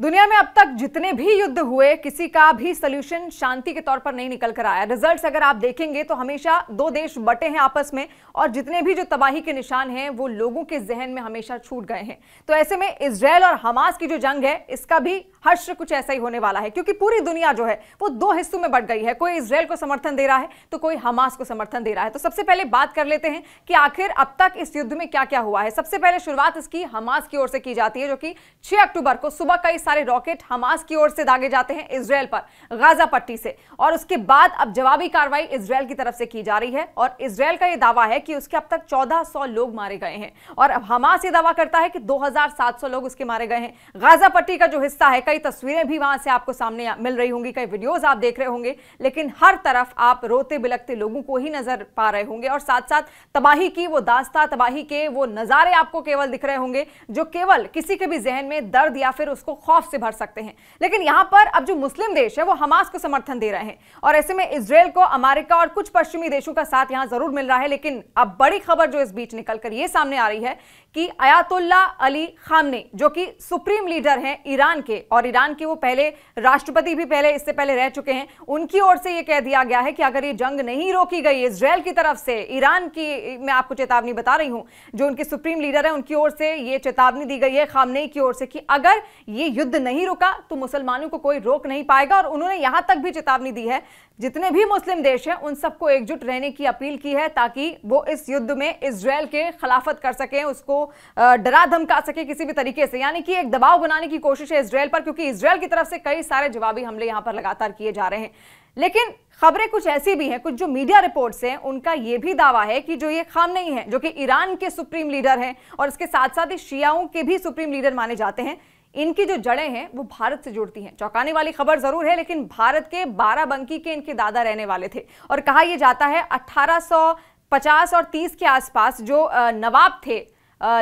दुनिया में अब तक जितने भी युद्ध हुए किसी का भी सलूशन शांति के तौर पर नहीं निकल कर आया रिजल्ट्स अगर आप देखेंगे तो हमेशा दो देश बटे हैं आपस में और जितने भी जो तबाही के निशान हैं वो लोगों के जहन में हमेशा छूट गए हैं तो ऐसे में इसराइल और हमास की जो जंग है इसका भी हर्ष कुछ ऐसा ही होने वाला है क्योंकि पूरी दुनिया जो है वो दो हिस्सों में बट गई है कोई इसराइल को समर्थन दे रहा है तो कोई हमास को समर्थन दे रहा है तो सबसे पहले बात कर लेते हैं कि आखिर अब तक इस युद्ध में क्या क्या हुआ है सबसे पहले शुरुआत इसकी हमास की ओर से की जाती है जो कि छह अक्टूबर को सुबह का सारे रॉकेट हमास की ओर से दागे जाते हैं इसराइल पर गाजा पट्टी से और उसके बाद अब जवाबी कार्रवाई इसराइल की तरफ से की जा रही है और इसराइल का यह दावा है कि उसके अब तक 1400 लोग मारे गए हैं और अब हमास ये दावा करता है कि 2700 लोग उसके मारे गए हैं गाजा पट्टी का जो हिस्सा है कई तस्वीरें भी वहां से आपको सामने मिल रही होंगी कई वीडियोज आप देख रहे होंगे लेकिन हर तरफ आप रोते बिलकते लोगों को ही नजर पा रहे होंगे और साथ साथ तबाही की वो दास्ता तबाही के वो नजारे आपको केवल दिख रहे होंगे जो केवल किसी के भी जहन में दर्द या फिर उसको खौफ खौफ से भर सकते हैं लेकिन यहां पर अब जो मुस्लिम देश है वो हमास को समर्थन दे रहे हैं और ऐसे में इसराइल को अमेरिका और कुछ पश्चिमी देशों का साथ यहां जरूर मिल रहा है लेकिन अब बड़ी खबर जो इस बीच निकलकर यह सामने आ रही है कि अयातुल्ला अली खामने जो कि सुप्रीम लीडर हैं ईरान के और ईरान के वो पहले राष्ट्रपति भी पहले इससे पहले रह चुके हैं उनकी ओर से ये कह दिया गया है कि अगर ये जंग नहीं रोकी गई इसराइल की तरफ से ईरान की मैं आपको चेतावनी बता रही हूं जो उनके सुप्रीम लीडर है उनकी ओर से ये चेतावनी दी गई है खामने की ओर से कि अगर ये युद्ध नहीं रुका तो मुसलमानों को कोई रोक नहीं पाएगा और उन्होंने यहां तक भी चेतावनी दी है जितने भी मुस्लिम देश हैं उन सबको एकजुट रहने की अपील की है ताकि वो इस युद्ध में इसराइल के खिलाफत कर सकें उसको डरा धमका सके किसी भी तरीके से यानी कि एक दबाव बनाने की कोशिश है इसराइल पर क्योंकि इसराइल की तरफ से कई सारे जवाबी हमले यहां पर लगातार किए जा रहे हैं लेकिन खबरें कुछ ऐसी भी हैं कुछ जो मीडिया रिपोर्ट्स हैं उनका यह भी दावा है कि जो ये खाम नहीं है जो कि ईरान के सुप्रीम लीडर हैं और इसके साथ साथ ही शियाओं के भी सुप्रीम लीडर माने जाते हैं इनकी जो जड़ें हैं वो भारत से जुड़ती हैं चौंकाने वाली खबर जरूर है लेकिन भारत के बाराबंकी के इनके दादा रहने वाले थे और कहा यह जाता है 50 और 30 के आसपास जो नवाब थे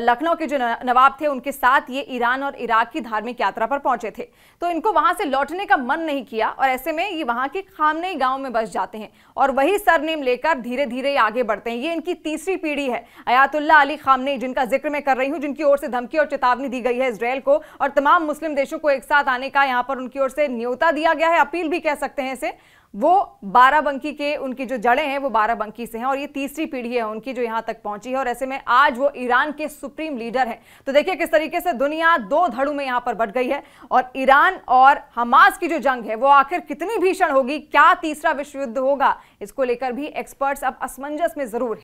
लखनऊ के जो नवाब थे उनके साथ ये ईरान और इराक की धार्मिक यात्रा पर पहुंचे थे तो इनको वहां से लौटने का मन नहीं किया और ऐसे में ये वहां के खामने गांव में बस जाते हैं और वही सरनेम लेकर धीरे धीरे आगे बढ़ते हैं ये इनकी तीसरी पीढ़ी है अयातुल्ला अली खामने जिनका जिक्र मैं कर रही हूँ जिनकी ओर से धमकी और चेतावनी दी गई है इसराइल को और तमाम मुस्लिम देशों को एक साथ आने का यहाँ पर उनकी ओर से न्योता दिया गया है अपील भी कह सकते हैं इसे वो बाराबंकी के उनकी जो जड़ें हैं वो बाराबंकी से हैं और ये तीसरी पीढ़ी है उनकी जो यहां तक पहुंची है और ऐसे में आज वो ईरान के सुप्रीम लीडर हैं तो देखिए किस तरीके से दुनिया दो धड़ों में यहां पर बट गई है और ईरान और हमास की जो जंग है वो आखिर कितनी भीषण होगी क्या तीसरा विश्व युद्ध होगा इसको लेकर भी एक्सपर्ट्स अब असमंजस में जरूर